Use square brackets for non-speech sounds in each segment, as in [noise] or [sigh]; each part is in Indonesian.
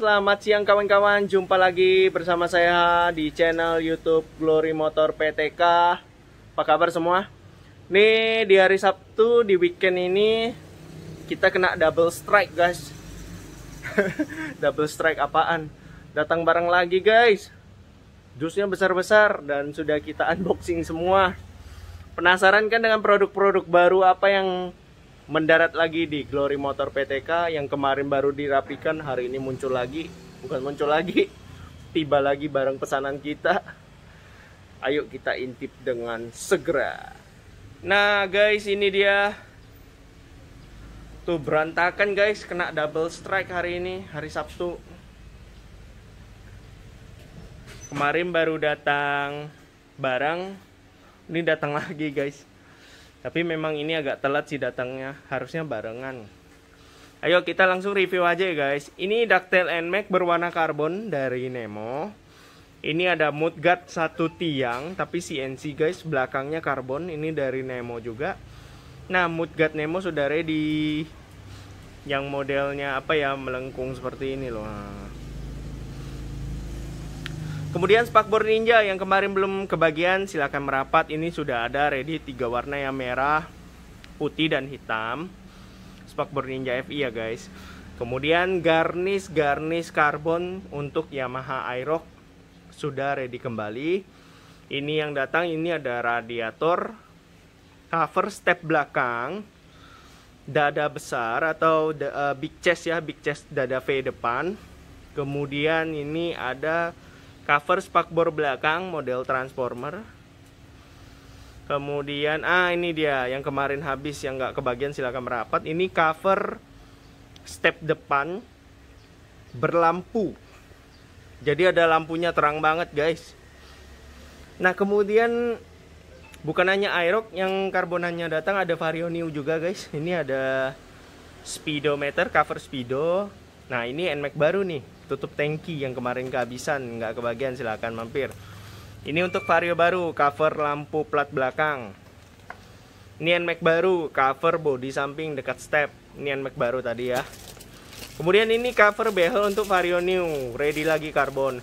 selamat siang kawan-kawan. Jumpa lagi bersama saya di channel YouTube Glory Motor PTK. Apa kabar semua? Nih di hari Sabtu di weekend ini kita kena double strike, guys. [laughs] double strike apaan? Datang barang lagi, guys. Jusnya besar-besar dan sudah kita unboxing semua. Penasaran kan dengan produk-produk baru apa yang mendarat lagi di Glory Motor PTK yang kemarin baru dirapikan hari ini muncul lagi bukan muncul lagi [laughs] tiba lagi barang pesanan kita ayo kita intip dengan segera nah guys ini dia tuh berantakan guys kena double strike hari ini hari Sabtu kemarin baru datang barang ini datang lagi guys tapi memang ini agak telat sih datangnya, harusnya barengan. Ayo kita langsung review aja ya guys. Ini ductile and Mac berwarna karbon dari Nemo. Ini ada mudguard satu tiang, tapi CNC guys belakangnya karbon. Ini dari Nemo juga. Nah mudguard Nemo sudah ready. Yang modelnya apa ya melengkung seperti ini loh. Kemudian spakbor ninja yang kemarin belum kebagian silahkan merapat. Ini sudah ada ready tiga warna yang merah, putih dan hitam. Spakbor ninja FI ya guys. Kemudian garnish garnish karbon untuk Yamaha Aerox sudah ready kembali. Ini yang datang ini ada radiator, cover step belakang, dada besar atau uh, big chest ya, big chest dada V depan. Kemudian ini ada cover spakbor belakang model transformer kemudian ah ini dia yang kemarin habis yang nggak kebagian silahkan merapat ini cover step depan berlampu jadi ada lampunya terang banget guys nah kemudian bukan hanya Aerox yang karbonannya datang ada Vario New juga guys ini ada speedometer cover speedo nah ini NMAX baru nih tutup tangki yang kemarin kehabisan nggak kebagian silahkan mampir ini untuk vario baru cover lampu plat belakang nian NMAX baru cover body samping dekat step nian NMAX baru tadi ya kemudian ini cover behel untuk vario new ready lagi karbon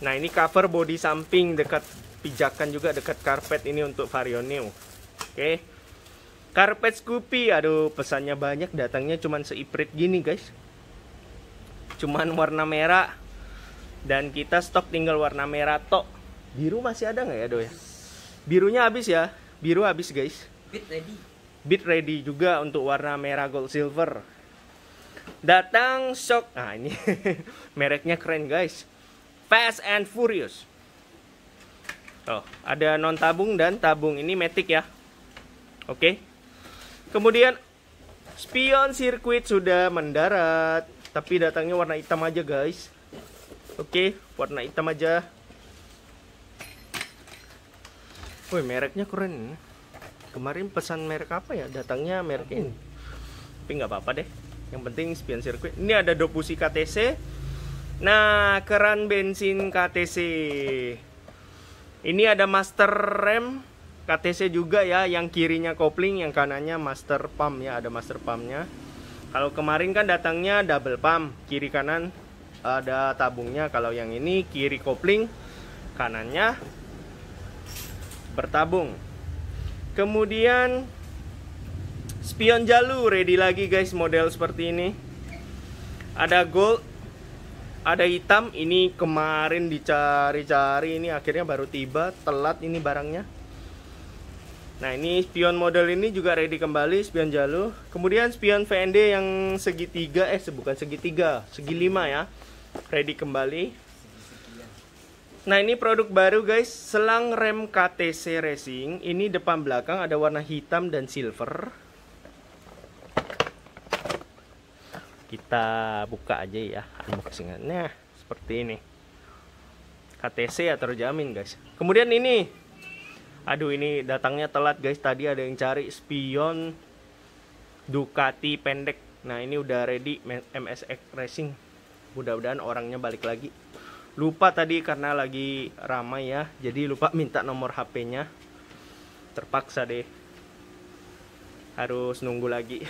nah ini cover body samping dekat pijakan juga dekat karpet ini untuk vario new oke okay. Karpet Scoopy, aduh pesannya banyak datangnya cuman seiprit gini guys cuman warna merah dan kita stok tinggal warna merah tok biru masih ada nggak ya doya birunya habis ya biru habis guys bit ready bit ready juga untuk warna merah gold silver datang shock nah ini [laughs] mereknya keren guys fast and furious oh ada non tabung dan tabung ini matic ya oke okay. kemudian spion sirkuit sudah mendarat tapi datangnya warna hitam aja guys oke okay, warna hitam aja woi mereknya keren kemarin pesan merek apa ya datangnya merek ini tapi nggak apa-apa deh yang penting spion sirkuit ini ada dopusi KTC nah keran bensin KTC ini ada master rem KTC juga ya yang kirinya kopling yang kanannya master pump ya ada master pumpnya kalau kemarin kan datangnya double pump, kiri kanan ada tabungnya. Kalau yang ini kiri kopling, kanannya bertabung. Kemudian spion jalu ready lagi guys model seperti ini. Ada gold, ada hitam. Ini kemarin dicari-cari ini akhirnya baru tiba, telat ini barangnya. Nah ini spion model ini juga ready kembali spion jalu. Kemudian spion VND yang segitiga eh bukan segitiga, segi lima ya. Ready kembali. Nah ini produk baru guys, selang rem KTC Racing. Ini depan belakang ada warna hitam dan silver. Kita buka aja ya unboxingannya nah, seperti ini. KTC ya terjamin guys. Kemudian ini aduh ini datangnya telat guys tadi ada yang cari spion Ducati pendek nah ini udah ready MSX Racing mudah-mudahan orangnya balik lagi lupa tadi karena lagi ramai ya jadi lupa [laughs] minta nomor HP-nya terpaksa deh harus nunggu lagi [laughs]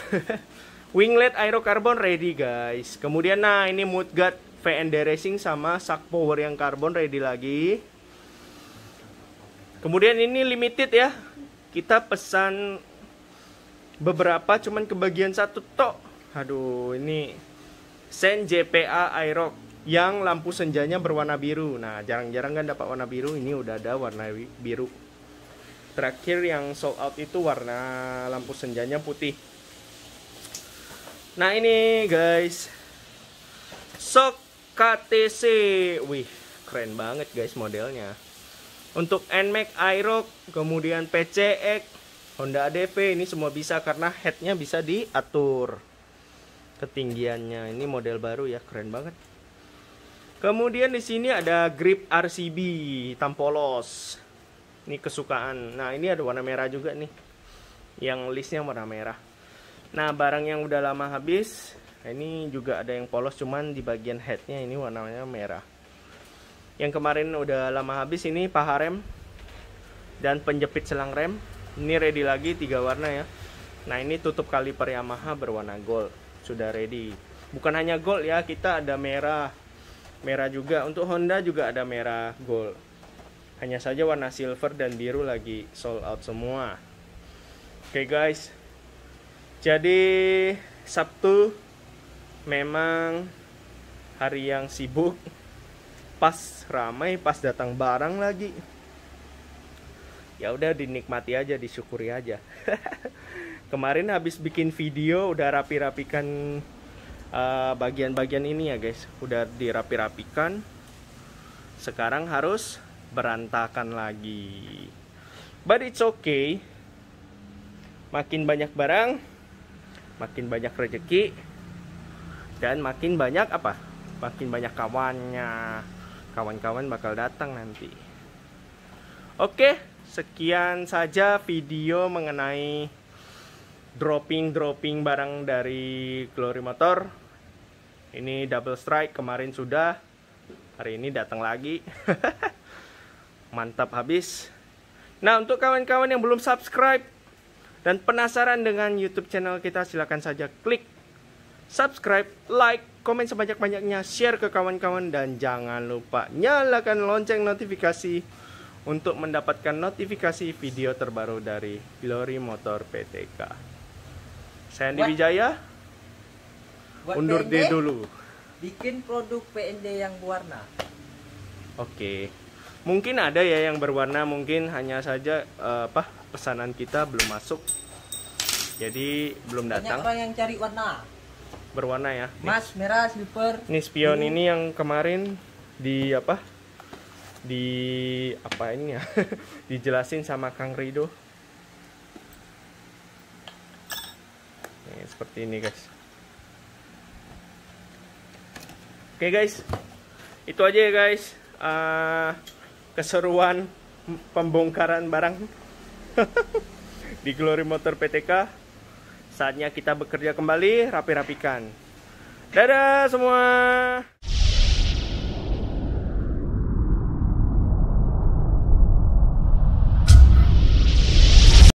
Winglet aero carbon ready guys. Kemudian nah ini mudguard VND Racing sama Sack power yang carbon ready lagi. Kemudian ini limited ya. Kita pesan beberapa cuman kebagian satu tok. Aduh, ini Sen JPA Aerox yang lampu senjanya berwarna biru. Nah, jarang-jarang kan dapat warna biru, ini udah ada warna biru. Terakhir yang sold out itu warna lampu senjanya putih. Nah, ini guys. Sok KTC. Wih, keren banget guys modelnya. Untuk NMAX, Aerox, kemudian PCX, Honda ADV ini semua bisa karena headnya bisa diatur ketinggiannya. Ini model baru ya, keren banget. Kemudian di sini ada grip RCB tampolos. Ini kesukaan. Nah ini ada warna merah juga nih. Yang listnya warna merah. Nah barang yang udah lama habis. Ini juga ada yang polos cuman di bagian headnya ini warnanya merah yang kemarin udah lama habis ini paha rem dan penjepit selang rem ini ready lagi tiga warna ya nah ini tutup kaliper Yamaha berwarna gold sudah ready bukan hanya gold ya kita ada merah merah juga untuk Honda juga ada merah gold hanya saja warna silver dan biru lagi sold out semua oke okay guys jadi Sabtu memang hari yang sibuk pas ramai pas datang barang lagi ya udah dinikmati aja disyukuri aja [laughs] kemarin habis bikin video udah rapi-rapikan eh, bagian-bagian uh, ini ya guys udah dirapi-rapikan sekarang harus berantakan lagi but it's okay makin banyak barang makin banyak rezeki dan makin banyak apa makin banyak kawannya kawan-kawan bakal datang nanti. Oke, sekian saja video mengenai dropping-dropping barang dari Glory Motor. Ini double strike kemarin sudah, hari ini datang lagi. [laughs] Mantap habis. Nah, untuk kawan-kawan yang belum subscribe dan penasaran dengan YouTube channel kita, silahkan saja klik subscribe, like, komen sebanyak-banyaknya, share ke kawan-kawan, dan jangan lupa nyalakan lonceng notifikasi untuk mendapatkan notifikasi video terbaru dari Glory Motor PTK. Saya Andi Wijaya, undur diri dulu. Bikin produk PND yang berwarna. Oke, mungkin ada ya yang berwarna, mungkin hanya saja uh, apa pesanan kita belum masuk, jadi belum datang. Banyak orang yang cari warna berwarna ya. Mas merah silver Ini spion ini yang kemarin di apa? Di apa ini ya? [laughs] Dijelasin sama Kang Rido. Nih, seperti ini guys. Oke okay, guys, itu aja ya guys uh, keseruan pembongkaran barang [laughs] di Glory Motor PTK. Saatnya kita bekerja kembali, rapi-rapikan. Dadah semua.